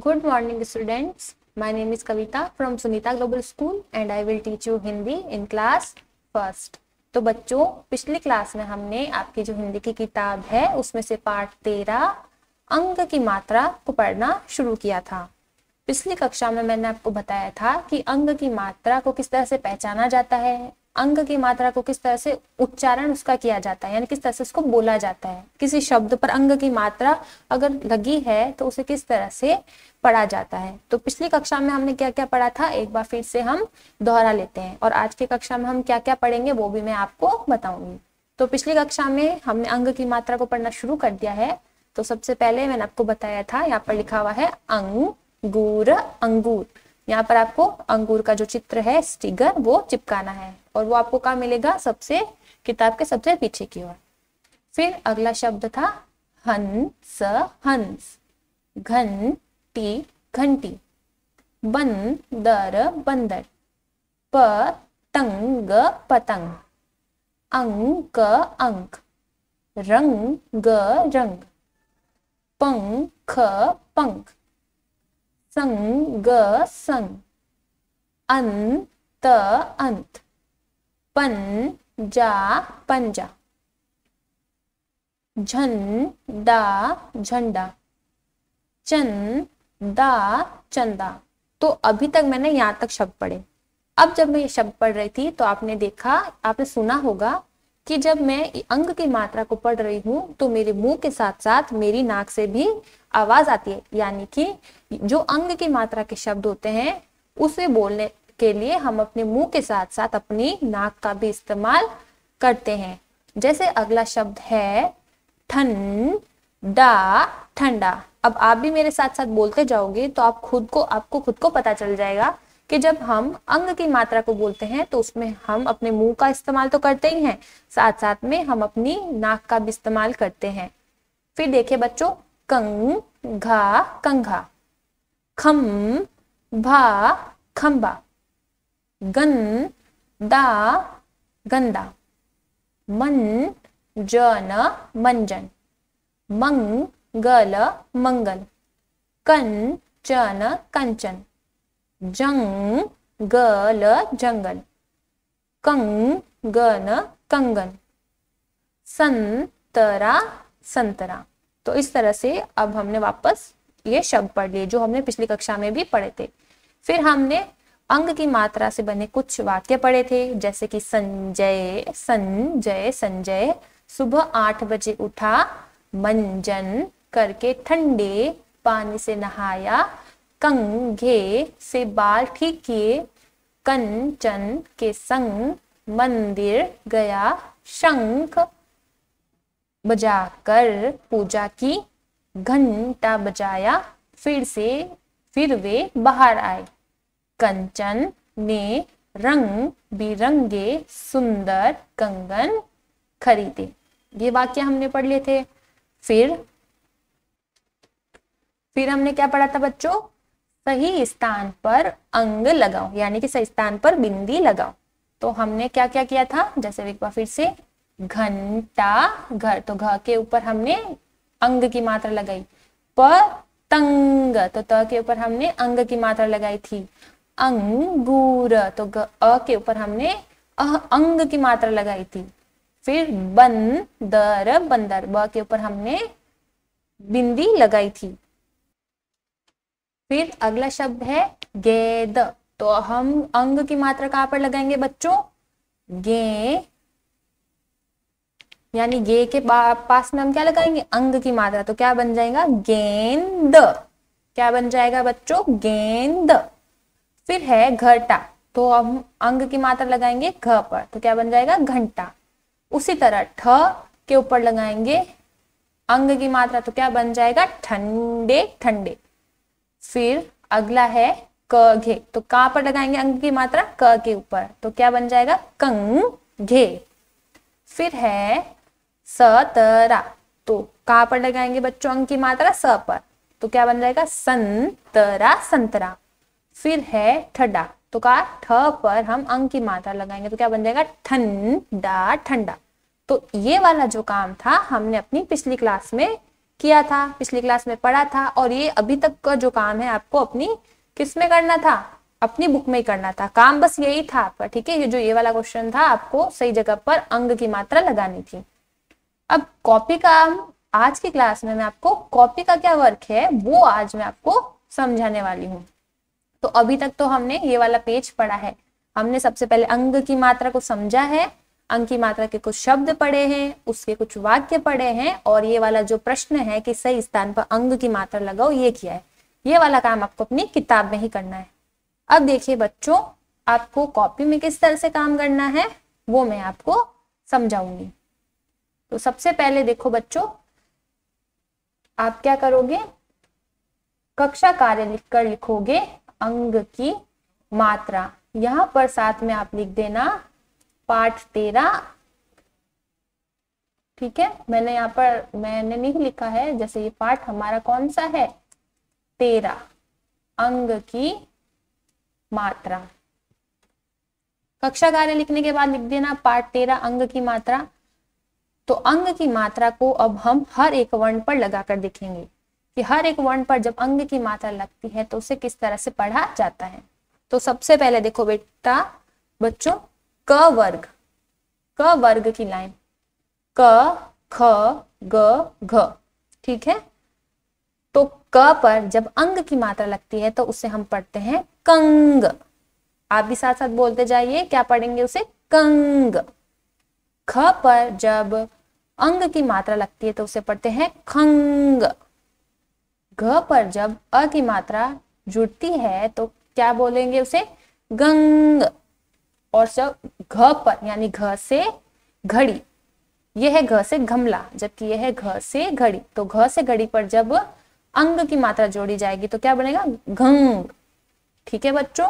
Good morning students. My name is Kavita from Sunita Global School and I will teach you Hindi in class first. तो बच्चों पिछली class में हमने आपकी जो हिंदी की किताब है उसमें से पार्ट तेरह अंक की मात्रा को पढ़ना शुरू किया था पिछली कक्षा में मैंने आपको बताया था कि अंग की मात्रा को किस तरह से पहचाना जाता है अंग की मात्रा को किस तरह से उच्चारण उसका किया जाता है यानी किस तरह से उसको बोला जाता है किसी शब्द पर अंग की मात्रा अगर लगी है तो उसे किस तरह से पढ़ा जाता है तो पिछली कक्षा में हमने क्या क्या पढ़ा था एक बार फिर से हम दोहरा लेते हैं और आज की कक्षा में हम क्या क्या पढ़ेंगे वो भी मैं आपको बताऊंगी तो पिछली कक्षा में हमने अंग की मात्रा को पढ़ना शुरू कर दिया है तो सबसे पहले मैंने आपको बताया था यहाँ पर लिखा हुआ है अंगूर अंगूर यहाँ पर आपको अंगूर का जो चित्र है स्टिगर वो चिपकाना है और वो आपको कहा मिलेगा सबसे किताब के सबसे पीछे की ओर फिर अगला शब्द था हंस हंस घंटी घंटी बंदर बंदर पतंग पतंग अंक अंक रंग रंग पंख पंख संग संग अंत अंत पंजा दा झंडा चन चंदा चंदा तो अभी तक मैंने यहां तक शब्द पढ़े अब जब मैं ये शब्द पढ़ रही थी तो आपने देखा आपने सुना होगा कि जब मैं अंग की मात्रा को पढ़ रही हूं तो मेरे मुंह के साथ साथ मेरी नाक से भी आवाज आती है यानी कि जो अंग की मात्रा के शब्द होते हैं उसे बोलने के लिए हम अपने मुंह के साथ साथ अपनी नाक का भी इस्तेमाल करते हैं जैसे अगला शब्द है ठंड डा ठंडा अब आप भी मेरे साथ साथ बोलते जाओगे तो आप खुद को आपको खुद को पता चल जाएगा कि जब हम अंग की मात्रा को बोलते हैं तो उसमें हम अपने मुंह का इस्तेमाल तो करते ही हैं साथ साथ में हम अपनी नाक का भी इस्तेमाल करते हैं फिर देखिए बच्चों कंग घा कंघा खम भा खंबा गन दा गंदा मन जन मंजन मंग गल मंगल कन चन कंचन जंग गल जंगल कंग गन कंगन संतरा संतरा तो इस तरह से अब हमने वापस ये शब्द पढ़ लिए जो हमने पिछली कक्षा में भी पढ़े थे फिर हमने अंग की मात्रा से बने कुछ वाक्य पढ़े थे जैसे कि संजय संजय संजय सुबह आठ बजे उठा मंजन करके ठंडे पानी से नहाया कंघे से बाल ठीक किए कंचन के संग मंदिर गया शंख बजाकर पूजा की घंटा बजाया फिर से फिर वे बाहर आए कंचन ने रंग बिरंगे सुंदर कंगन खरीदे ये वाक्य हमने पढ़ लिए थे फिर फिर हमने क्या पढ़ा था बच्चों सही स्थान पर अंग लगाओ यानी कि सही स्थान पर बिंदी लगाओ तो हमने क्या क्या किया था जैसे एक बार फिर से घंटा घर तो घ के ऊपर हमने अंग की मात्रा लगाई प तंग तो त के ऊपर हमने अंग की मात्रा लगाई थी अंगूर तो ग, अ के ऊपर हमने अह अंग की मात्रा लगाई थी फिर बंदर बंदर ब के ऊपर हमने बिंदी लगाई थी फिर अगला शब्द है गेद तो हम अंग की मात्रा कहां पर लगाएंगे बच्चों गे यानी गे के पास में हम क्या लगाएंगे अंग की मात्रा तो क्या बन जाएगा गेंद क्या बन जाएगा बच्चों गेंद फिर है घटा तो हम अंग की मात्रा लगाएंगे घ पर तो क्या बन जाएगा घंटा उसी तरह ठ के ऊपर लगाएंगे अंग की मात्रा तो क्या बन जाएगा ठंडे ठंडे फिर अगला है क घे तो कहां पर लगाएंगे अंग की मात्रा क के ऊपर तो क्या बन जाएगा कंग घे फिर है सतरा तो कहां पर लगाएंगे बच्चों अंग की मात्रा स पर तो क्या बन जाएगा संतरा संतरा फिर है ठंडा तो कहा ठ पर हम अंग की मात्रा लगाएंगे तो क्या बन जाएगा ठंडा ठंडा तो ये वाला जो काम था हमने अपनी पिछली क्लास में किया था पिछली क्लास में पढ़ा था और ये अभी तक का जो काम है आपको अपनी किस में करना था अपनी बुक में ही करना था काम बस यही था आपका ठीक है ये जो ये वाला क्वेश्चन था आपको सही जगह पर अंग की मात्रा लगानी थी अब कॉपी का आज की क्लास में मैं आपको कॉपी का क्या वर्क है वो आज मैं आपको समझाने वाली हूँ तो अभी तक तो हमने ये वाला पेज पढ़ा है हमने सबसे पहले अंग की मात्रा को समझा है अंग की मात्रा के कुछ शब्द पढ़े हैं उसके कुछ वाक्य पढ़े हैं और ये वाला जो प्रश्न है कि सही स्थान पर अंग की मात्रा लगाओ ये किया है ये वाला काम आपको अपनी किताब में ही करना है अब देखिए बच्चों आपको कॉपी में किस तरह से काम करना है वो मैं आपको समझाऊंगी तो सबसे पहले देखो बच्चों आप क्या करोगे कक्षा कार्य लिख कर लिखोगे अंग की मात्रा यहां पर साथ में आप लिख देना पाठ तेरा ठीक है मैंने यहाँ पर मैंने नहीं लिखा है जैसे ये पाठ हमारा कौन सा है तेरा अंग की मात्रा कक्षा कार्य लिखने के बाद लिख देना पाठ तेरा अंग की मात्रा तो अंग की मात्रा को अब हम हर एक वर्ण पर लगाकर देखेंगे कि हर एक वर्ण पर जब अंग की मात्रा लगती है तो उसे किस तरह से पढ़ा जाता है तो सबसे पहले देखो बेटा बच्चों क वर्ग क वर्ग की लाइन क ख ग घ ठीक है तो क पर जब अंग की मात्रा लगती है तो उसे हम पढ़ते हैं कंग आप भी साथ साथ बोलते जाइए क्या पढ़ेंगे उसे कंग ख पर जब अंग की मात्रा लगती है तो उसे पढ़ते हैं खंग घ पर जब अ की मात्रा जुड़ती है तो क्या बोलेंगे उसे गंग और जब घ पर यानी घ से घड़ी यह है घ से घमला जबकि यह है घ से घड़ी तो घ से घड़ी पर जब अंग की मात्रा जोड़ी जाएगी तो क्या बनेगा घंग ठीक है बच्चों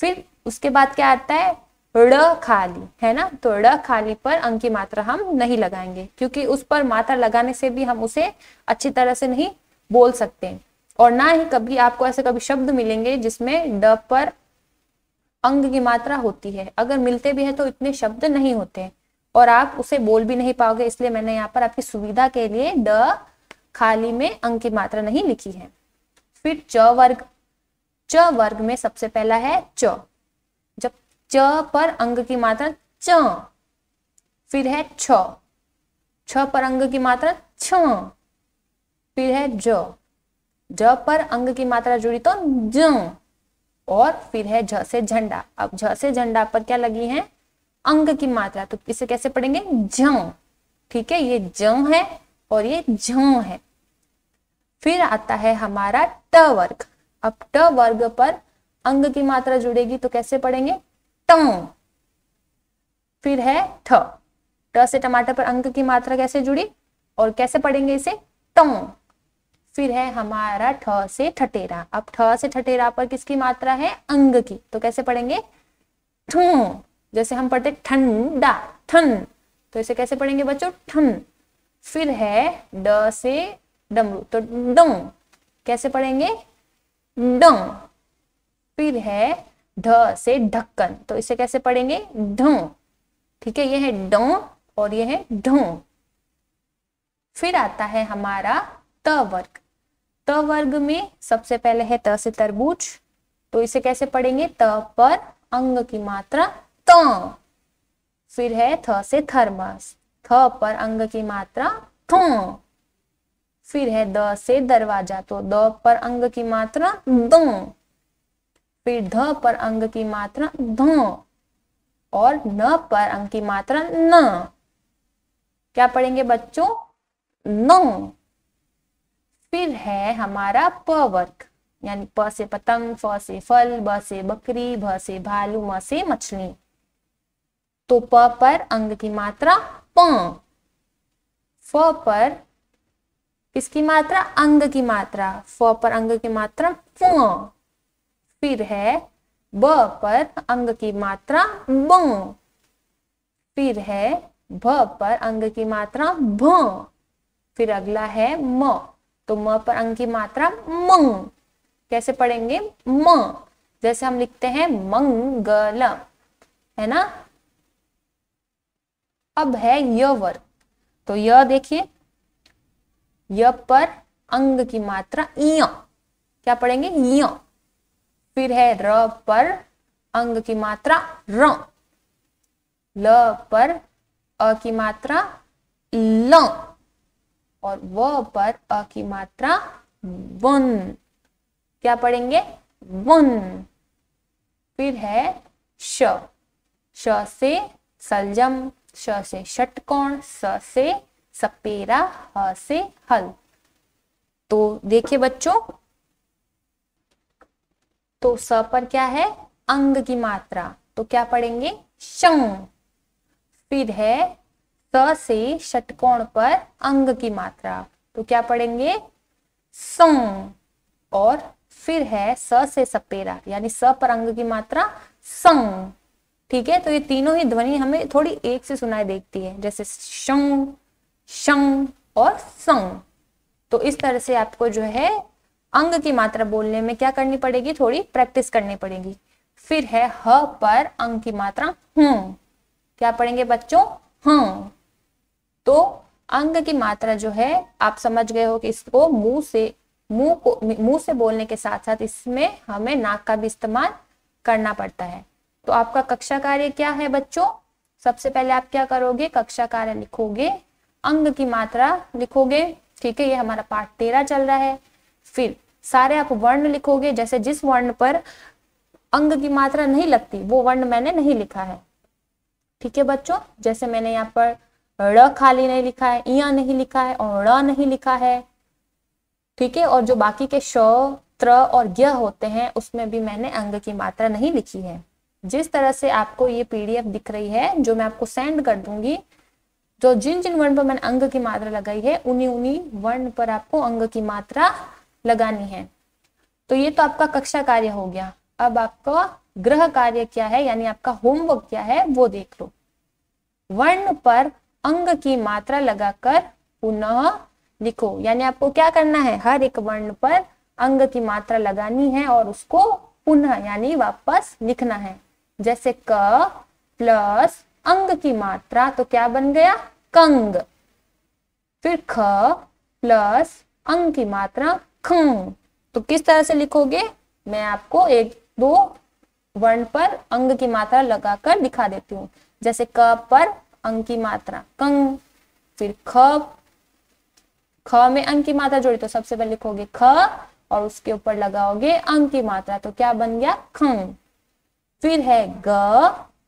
फिर उसके बाद क्या आता है ड़ खाली है ना तो ड़ खाली पर अंग की मात्रा हम नहीं लगाएंगे क्योंकि उस पर मात्रा लगाने से भी हम उसे अच्छी तरह से नहीं बोल सकते हैं और ना ही कभी आपको ऐसे कभी शब्द मिलेंगे जिसमें ड पर अंग की मात्रा होती है अगर मिलते भी हैं तो इतने शब्द नहीं होते हैं और आप उसे बोल भी नहीं पाओगे इसलिए मैंने यहाँ पर आपकी सुविधा के लिए ड खाली में अंग की मात्रा नहीं लिखी है फिर च वर्ग च वर्ग में सबसे पहला है च जब च पर अंग की मात्रा च फिर है छ छ पर अंग की मात्रा छ फिर है ज ज पर अंग की मात्रा जुड़ी तो ज और फिर है झ से झंडा अब झ से झंडा पर क्या लगी है अंग की मात्रा तो इसे कैसे पढ़ेंगे झ ठीक है ये ज है और ये झ है फिर आता है हमारा ट वर्ग अब ट वर्ग पर अंग की मात्रा जुड़ेगी तो कैसे पढ़ेंगे ट फिर है ठ ट से टमाटर पर अंग की मात्रा कैसे जुड़ी और कैसे पढ़ेंगे इसे ट फिर है हमारा ठ से ठटेरा अब ठ से ठटेरा पर किसकी मात्रा है अंग की तो कैसे पढ़ेंगे ठू जैसे हम पढ़ते ठंडा ठन तो इसे कैसे पढ़ेंगे बच्चों ठन फिर है ड से डमरू तो ड कैसे पढ़ेंगे ड फिर है ढ से ढक्कन तो इसे कैसे पढ़ेंगे ढों ठीक है ये है ड और ये है ढो फिर आता है हमारा त वर्ग त वर्ग में सबसे पहले है त से तरबूज तो इसे कैसे पढ़ेंगे त पर अंग की मात्रा त फिर है थ से थर्मस थ पर अंग की मात्रा थ फिर है द से दरवाजा तो द पर अंग की मात्रा दो फिर ध पर अंग की मात्रा ध और न पर अंग की मात्रा न क्या पढ़ेंगे बच्चों न फिर है हमारा प वर्ग यानी प से पतंग फ से फल ब से बकरी भ से भालू म से मछली तो प पर अंग की मात्रा प फ पर किसकी मात्रा अंग की मात्रा फ पर अंग की मात्रा प फिर है ब पर अंग की मात्रा ब फिर है भ पर अंग की मात्रा भ फिर अगला है म तो म पर अंग की मात्रा मंग कैसे पढ़ेंगे म जैसे हम लिखते हैं मंगल है ना अब है य वर्ग तो य देखिए य पर अंग की मात्रा इय क्या पढ़ेंगे इय फिर है र पर अंग की मात्रा र ल पर अ की मात्रा ल और व पर अ की मात्रा वन क्या पढ़ेंगे वन फिर है श श से सलजम श से षटकोण स से सपेरा ह से हल तो देखिए बच्चों तो स पर क्या है अंग की मात्रा तो क्या पढ़ेंगे शं फिर है स से षटकोण पर अंग की मात्रा तो क्या पढ़ेंगे सौ और फिर है स से सपेरा यानी स पर अंग की मात्रा सौ ठीक है तो ये तीनों ही ध्वनि हमें थोड़ी एक से सुनाई देती है जैसे शौ शौ और सौ तो इस तरह से आपको जो है अंग की मात्रा बोलने में क्या करनी पड़ेगी थोड़ी प्रैक्टिस करनी पड़ेगी फिर है ह पर अंग की मात्रा हम क्या पढ़ेंगे बच्चों हम तो अंग की मात्रा जो है आप समझ गए हो कि इसको मुंह से मुंह को मुंह से बोलने के साथ साथ इसमें हमें नाक का भी इस्तेमाल करना पड़ता है तो आपका कक्षा कार्य क्या है बच्चों सबसे पहले आप क्या करोगे कक्षा कार्य लिखोगे अंग की मात्रा लिखोगे ठीक है ये हमारा पाठ तेरह चल रहा है फिर सारे आप वर्ण लिखोगे जैसे जिस वर्ण पर अंग की मात्रा नहीं लगती वो वर्ण मैंने नहीं लिखा है ठीक है बच्चों जैसे मैंने यहाँ पर र खाली नहीं लिखा है इया नहीं लिखा है और र नहीं लिखा है ठीक है और जो बाकी के श त्र और ज्ञ होते हैं उसमें भी मैंने अंग की मात्रा नहीं लिखी है जिस तरह से आपको ये पीडीएफ दिख रही है जो मैं आपको सेंड कर दूंगी जो जिन जिन वर्ण पर मैंने अंग की मात्रा लगाई है उन्हीं उन्हीं वर्ण पर आपको अंग की मात्रा लगानी है तो ये तो आपका कक्षा कार्य हो गया अब आपका ग्रह कार्य क्या है यानी आपका होमवर्क क्या है वो देख लो वर्ण पर अंग की मात्रा लगाकर पुनः लिखो यानी आपको क्या करना है हर एक वर्ण पर अंग की मात्रा लगानी है और उसको पुनः यानी वापस लिखना है जैसे क प्लस अंग की मात्रा तो क्या बन गया कंग फिर ख प्लस अंग की मात्रा ख तो किस तरह से लिखोगे मैं आपको एक दो वर्ण पर अंग की मात्रा लगाकर दिखा देती हूँ जैसे क पर अंग की मात्रा कंग फिर ख ख में अंग की मात्रा जोड़ी तो सबसे पहले लिखोगे ख और उसके ऊपर लगाओगे अंग की मात्रा तो क्या बन गया खंग फिर है ग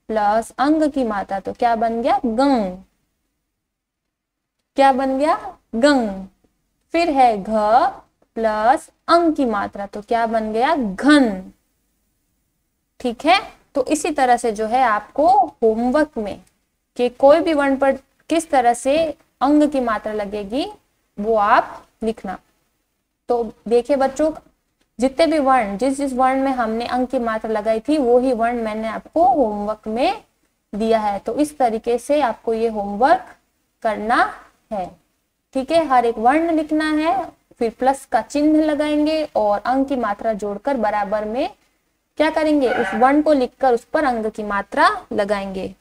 प्लस अंग की मात्रा तो क्या बन गया गंग क्या बन गया गंग फिर है घ प्लस अंग की मात्रा तो क्या बन गया घन ठीक है तो इसी तरह से जो है आपको होमवर्क में कि कोई भी वर्ण पर किस तरह से अंग की मात्रा लगेगी वो आप लिखना तो देखिए बच्चों जितने भी वर्ण जिस जिस वर्ण में हमने अंग की मात्रा लगाई थी वो ही वर्ण मैंने आपको होमवर्क में दिया है तो इस तरीके से आपको ये होमवर्क करना है ठीक है हर एक वर्ण लिखना है फिर प्लस का चिन्ह लगाएंगे और अंग की मात्रा जोड़कर बराबर में क्या करेंगे उस वर्ण को लिखकर उस पर अंग की मात्रा लगाएंगे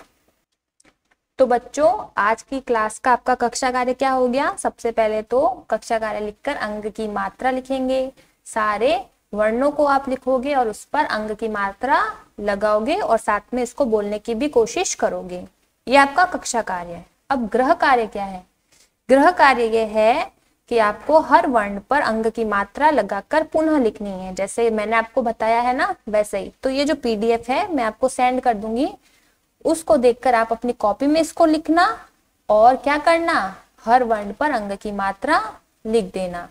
तो बच्चों आज की क्लास का आपका कक्षा कार्य क्या हो गया सबसे पहले तो कक्षा कार्य लिखकर अंग की मात्रा लिखेंगे सारे वर्णों को आप लिखोगे और उस पर अंग की मात्रा लगाओगे और साथ में इसको बोलने की भी कोशिश करोगे ये आपका कक्षा कार्य है अब ग्रह कार्य क्या है ग्रह कार्य यह है कि आपको हर वर्ण पर अंग की मात्रा लगाकर पुनः लिखनी है जैसे मैंने आपको बताया है ना वैसे ही तो ये जो पीडीएफ है मैं आपको सेंड कर दूंगी उसको देखकर आप अपनी कॉपी में इसको लिखना और क्या करना हर वर्ण पर अंग की मात्रा लिख देना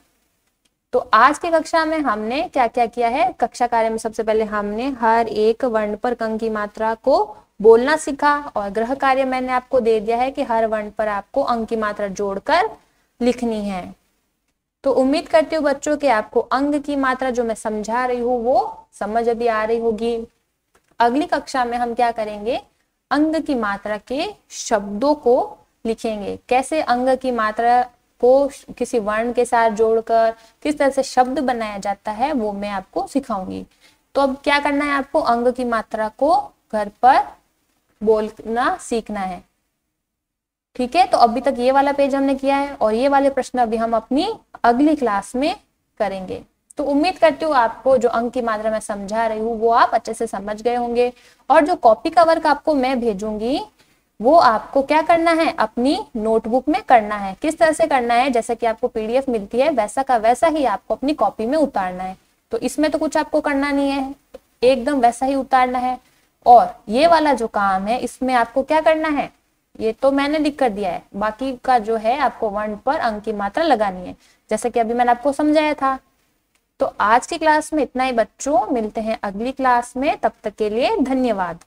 तो आज की कक्षा में हमने क्या क्या किया है कक्षा कार्य में सबसे पहले हमने हर एक वर्ण पर अंग की मात्रा को बोलना सीखा और ग्रह कार्य मैंने आपको दे दिया है कि हर वर्ण पर आपको अंग की मात्रा जोड़कर लिखनी है तो उम्मीद करती हूँ बच्चों के आपको अंग की मात्रा जो मैं समझा रही हूँ वो समझ अभी आ रही होगी अगली कक्षा में हम क्या करेंगे अंग की मात्रा के शब्दों को लिखेंगे कैसे अंग की मात्रा को किसी वर्ण के साथ जोड़कर किस तरह से शब्द बनाया जाता है वो मैं आपको सिखाऊंगी तो अब क्या करना है आपको अंग की मात्रा को घर पर बोलना सीखना है ठीक है तो अभी तक ये वाला पेज हमने किया है और ये वाले प्रश्न अभी हम अपनी अगली क्लास में करेंगे तो उम्मीद करती हूँ आपको जो अंक की मात्रा मैं समझा रही हूँ वो आप अच्छे से समझ गए होंगे और जो कॉपी का वर्क आपको मैं भेजूंगी वो आपको क्या करना है अपनी नोटबुक में करना है किस तरह से करना है जैसा कि आपको पीडीएफ मिलती है वैसा का वैसा ही आपको अपनी कॉपी में उतारना है तो इसमें तो कुछ आपको करना नहीं है एकदम वैसा ही उतारना है और ये वाला जो काम है इसमें आपको क्या करना है ये तो मैंने लिख कर दिया है बाकी का जो है आपको वन पर अंक की मात्रा लगानी है जैसे कि अभी मैंने आपको समझाया था तो आज की क्लास में इतना ही बच्चों मिलते हैं अगली क्लास में तब तक के लिए धन्यवाद